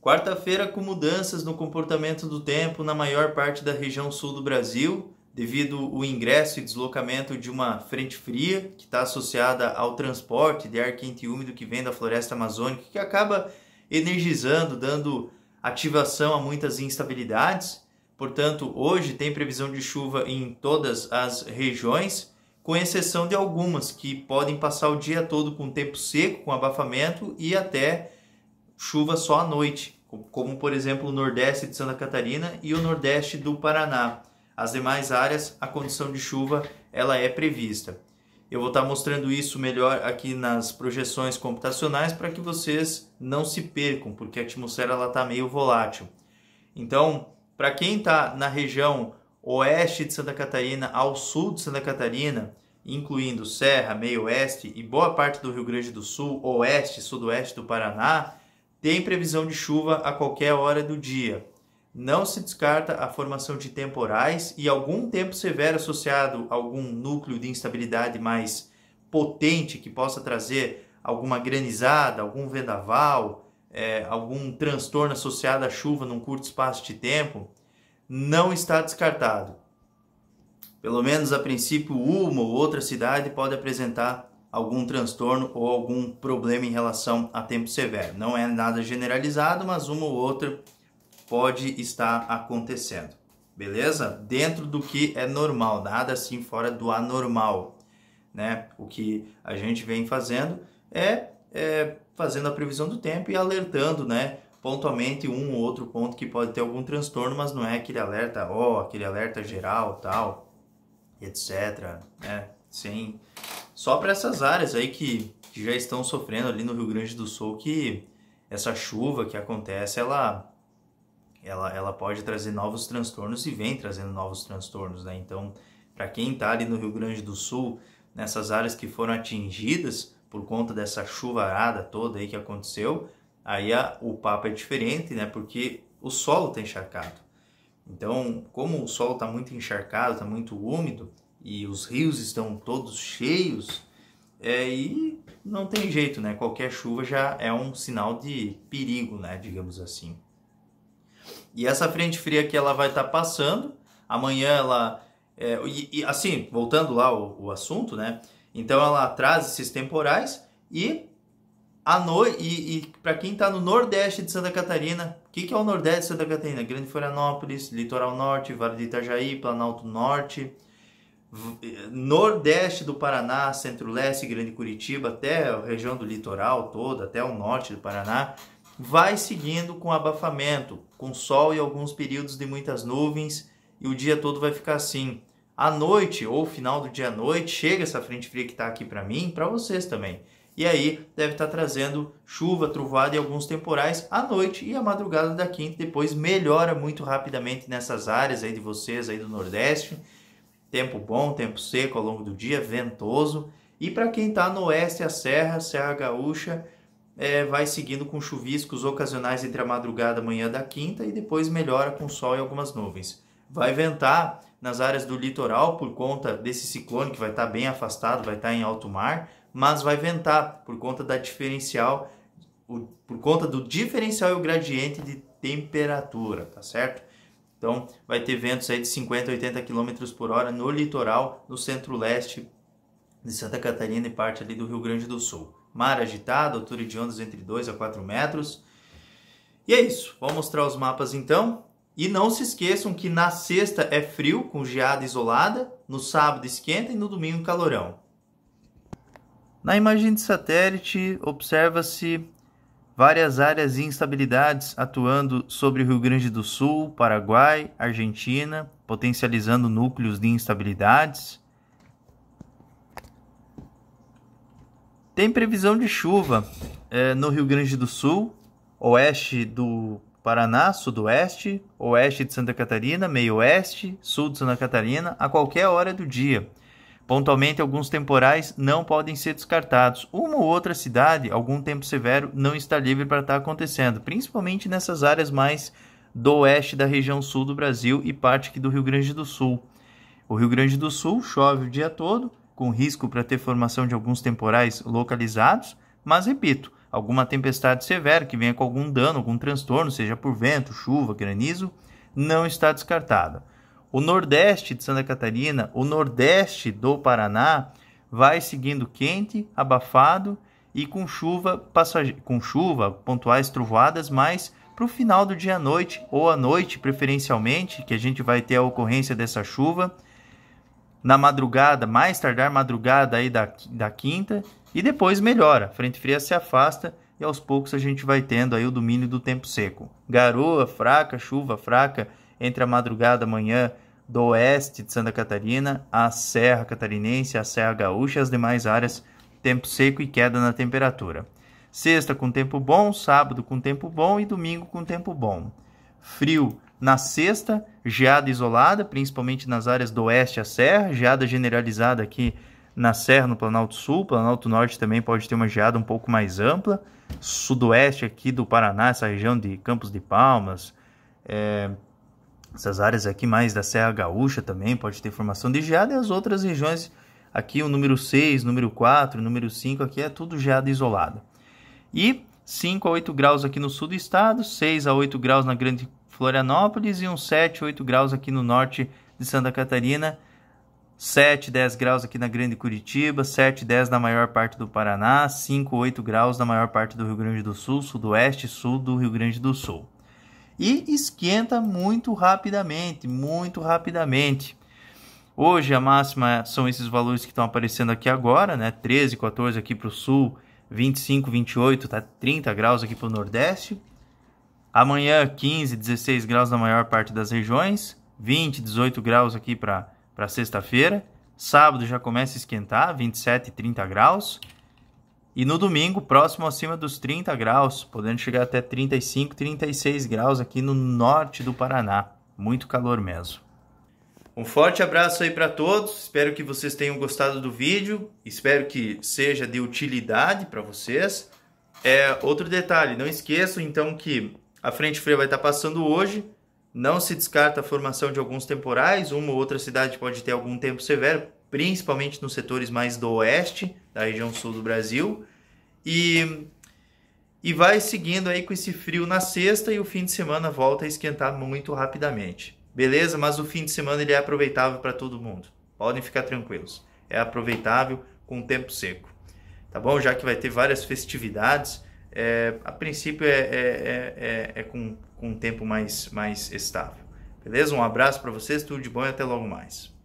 Quarta-feira, com mudanças no comportamento do tempo na maior parte da região sul do Brasil, devido o ingresso e deslocamento de uma frente fria que está associada ao transporte de ar quente e úmido que vem da floresta amazônica, que acaba energizando, dando ativação a muitas instabilidades. Portanto, hoje tem previsão de chuva em todas as regiões, com exceção de algumas que podem passar o dia todo com tempo seco, com abafamento e até chuva só à noite, como por exemplo o nordeste de Santa Catarina e o nordeste do Paraná. As demais áreas, a condição de chuva ela é prevista. Eu vou estar tá mostrando isso melhor aqui nas projeções computacionais para que vocês não se percam, porque a atmosfera ela está meio volátil. Então, para quem está na região oeste de Santa Catarina ao sul de Santa Catarina, incluindo Serra, Meio Oeste e boa parte do Rio Grande do Sul, Oeste, Sudoeste do Paraná, tem previsão de chuva a qualquer hora do dia. Não se descarta a formação de temporais e algum tempo severo associado a algum núcleo de instabilidade mais potente que possa trazer alguma granizada, algum vendaval, é, algum transtorno associado à chuva num curto espaço de tempo, não está descartado. Pelo menos a princípio, uma ou outra cidade pode apresentar algum transtorno ou algum problema em relação a tempo severo. Não é nada generalizado, mas uma ou outra pode estar acontecendo. Beleza? Dentro do que é normal, nada assim fora do anormal. Né? O que a gente vem fazendo é, é fazendo a previsão do tempo e alertando né, pontualmente um ou outro ponto que pode ter algum transtorno, mas não é aquele alerta, ó, oh, aquele alerta geral, tal, etc. Né? Sem só para essas áreas aí que, que já estão sofrendo ali no Rio Grande do Sul, que essa chuva que acontece, ela, ela, ela pode trazer novos transtornos e vem trazendo novos transtornos, né? Então, para quem está ali no Rio Grande do Sul, nessas áreas que foram atingidas por conta dessa chuvarada toda aí que aconteceu, aí a, o papo é diferente, né? Porque o solo está encharcado. Então, como o solo está muito encharcado, está muito úmido, e os rios estão todos cheios, é, e não tem jeito, né? Qualquer chuva já é um sinal de perigo, né? Digamos assim. E essa frente fria que ela vai estar tá passando, amanhã ela. É, e, e, assim, voltando lá o, o, assunto, né? Então ela traz esses temporais e a noite. E, e para quem está no Nordeste de Santa Catarina, o que, que é o Nordeste de Santa Catarina? Grande Florianópolis, Litoral Norte, Vale do Itajaí, Planalto Norte nordeste do Paraná, centro-leste, Grande Curitiba, até a região do litoral toda, até o norte do Paraná, vai seguindo com abafamento, com sol e alguns períodos de muitas nuvens, e o dia todo vai ficar assim. À noite ou final do dia à noite, chega essa frente fria que está aqui para mim, para vocês também. E aí deve estar tá trazendo chuva, trovoada e alguns temporais à noite e à madrugada da quinta. Depois melhora muito rapidamente nessas áreas aí de vocês aí do Nordeste Tempo bom, tempo seco ao longo do dia, ventoso. E para quem está no oeste, a Serra, Serra Gaúcha, é, vai seguindo com chuviscos ocasionais entre a madrugada e a manhã da quinta e depois melhora com sol e algumas nuvens. Vai ventar nas áreas do litoral por conta desse ciclone que vai estar tá bem afastado, vai estar tá em alto mar, mas vai ventar por conta da diferencial, por conta do diferencial e o gradiente de temperatura, tá certo? Então, vai ter ventos aí de 50 a 80 km por hora no litoral, no centro-leste de Santa Catarina e parte ali do Rio Grande do Sul. Mar agitado, altura de ondas entre 2 a 4 metros. E é isso, vou mostrar os mapas então. E não se esqueçam que na sexta é frio, com geada isolada, no sábado esquenta e no domingo calorão. Na imagem de satélite, observa-se várias áreas e instabilidades atuando sobre o Rio Grande do Sul, Paraguai, Argentina, potencializando núcleos de instabilidades. Tem previsão de chuva é, no Rio Grande do Sul, oeste do Paraná, sudoeste, oeste de Santa Catarina, meio oeste, sul de Santa Catarina, a qualquer hora do dia. Pontualmente, alguns temporais não podem ser descartados. Uma ou outra cidade, algum tempo severo, não está livre para estar acontecendo, principalmente nessas áreas mais do oeste da região sul do Brasil e parte aqui do Rio Grande do Sul. O Rio Grande do Sul chove o dia todo, com risco para ter formação de alguns temporais localizados, mas repito, alguma tempestade severa que venha com algum dano, algum transtorno, seja por vento, chuva, granizo, não está descartada. O nordeste de Santa Catarina, o nordeste do Paraná, vai seguindo quente, abafado e com chuva, passage... com chuva pontuais trovoadas, mas para o final do dia à noite ou à noite, preferencialmente, que a gente vai ter a ocorrência dessa chuva na madrugada, mais tardar madrugada aí da, da quinta e depois melhora. A frente fria se afasta e aos poucos a gente vai tendo aí o domínio do tempo seco. Garoa fraca, chuva fraca entre a madrugada e a manhã do oeste de Santa Catarina, a Serra Catarinense, a Serra Gaúcha e as demais áreas, tempo seco e queda na temperatura. Sexta com tempo bom, sábado com tempo bom e domingo com tempo bom. Frio na sexta, geada isolada, principalmente nas áreas do oeste a serra, geada generalizada aqui na serra, no Planalto Sul, Planalto Norte também pode ter uma geada um pouco mais ampla. Sudoeste aqui do Paraná, essa região de Campos de Palmas, é, essas áreas aqui mais da Serra Gaúcha também pode ter formação de geada e as outras regiões aqui o número 6, número 4, número 5 aqui é tudo geada isolada. E 5 a 8 graus aqui no sul do estado, 6 a 8 graus na Grande Florianópolis e uns 7 a 8 graus aqui no norte de Santa Catarina, 7 10 graus aqui na Grande Curitiba, 7 10 na maior parte do Paraná, 5 8 graus na maior parte do Rio Grande do Sul, sudoeste, e sul do Rio Grande do Sul e esquenta muito rapidamente, muito rapidamente. Hoje a máxima são esses valores que estão aparecendo aqui agora, né? 13, 14 aqui para o sul, 25, 28, tá 30 graus aqui para o nordeste. Amanhã 15, 16 graus na maior parte das regiões, 20, 18 graus aqui para sexta-feira. Sábado já começa a esquentar, 27, 30 graus. E no domingo, próximo acima dos 30 graus, podendo chegar até 35, 36 graus aqui no norte do Paraná. Muito calor mesmo. Um forte abraço aí para todos. Espero que vocês tenham gostado do vídeo. Espero que seja de utilidade para vocês. É, outro detalhe, não esqueçam então que a frente fria vai estar tá passando hoje. Não se descarta a formação de alguns temporais. Uma ou outra cidade pode ter algum tempo severo, principalmente nos setores mais do oeste, da região sul do Brasil. E, e vai seguindo aí com esse frio na sexta e o fim de semana volta a esquentar muito rapidamente. Beleza? Mas o fim de semana ele é aproveitável para todo mundo. Podem ficar tranquilos. É aproveitável com o tempo seco. Tá bom? Já que vai ter várias festividades, é, a princípio é, é, é, é, é com, com um tempo mais, mais estável. Beleza? Um abraço para vocês, tudo de bom e até logo mais.